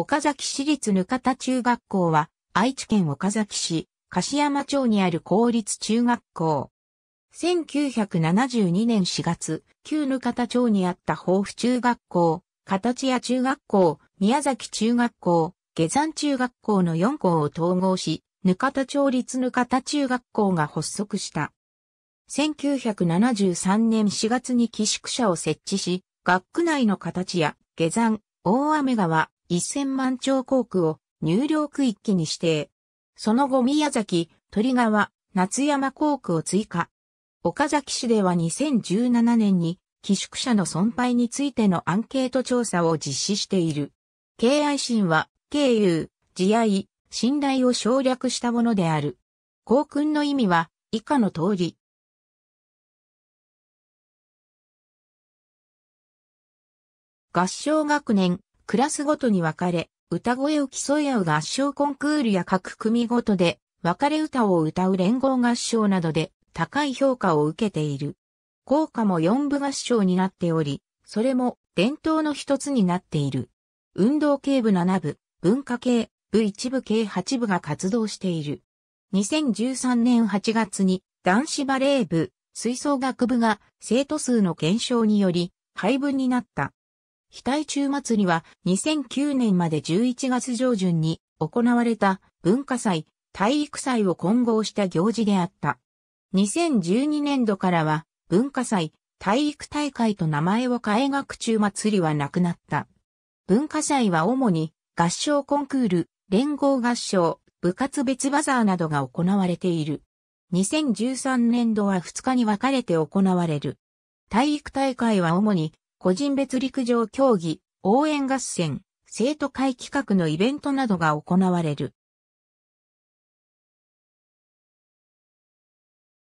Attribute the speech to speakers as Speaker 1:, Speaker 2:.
Speaker 1: 岡崎市立ぬか
Speaker 2: た中学校は、愛知県岡崎市、柏山町にある公立中学校。1972年4月、旧ぬかた町にあった豊府中学校、形屋中学校、宮崎中学校、下山中学校の4校を統合し、ぬかた町立ぬかた中学校が発足した。1973年4月に寄宿舎を設置し、学区内の形や下山、大雨川、1000万兆航空を入領区域に指定。その後宮崎、鳥川、夏山航空を追加。岡崎市では2017年に寄宿舎の損廃についてのアンケート調査を実施している。敬愛心は、敬友、慈愛、信頼を省略したものである。校訓の意味は、以下の通り。合唱学年、クラスごとに分かれ、歌声を競い合う合唱コンクールや各組ごとで、別れ歌を歌う連合合唱などで高い評価を受けている。校歌も四部合唱になっており、それも伝統の一つになっている。運動系部7部、文化系、部1部系8部が活動している。2013年8月に男子バレー部、吹奏楽部が生徒数の減少により廃部になった。非対中祭りは2009年まで11月上旬に行われた文化祭、体育祭を混合した行事であった。2012年度からは文化祭、体育大会と名前を変え学中祭りはなくなった。文化祭は主に合唱コンクール、連合合唱、部活別バザーなどが行われている。2013年度は2日に分かれて行われる。体育大会は主に個人別陸上競技、応援合戦、生徒会企画のイベントなどが
Speaker 1: 行われる。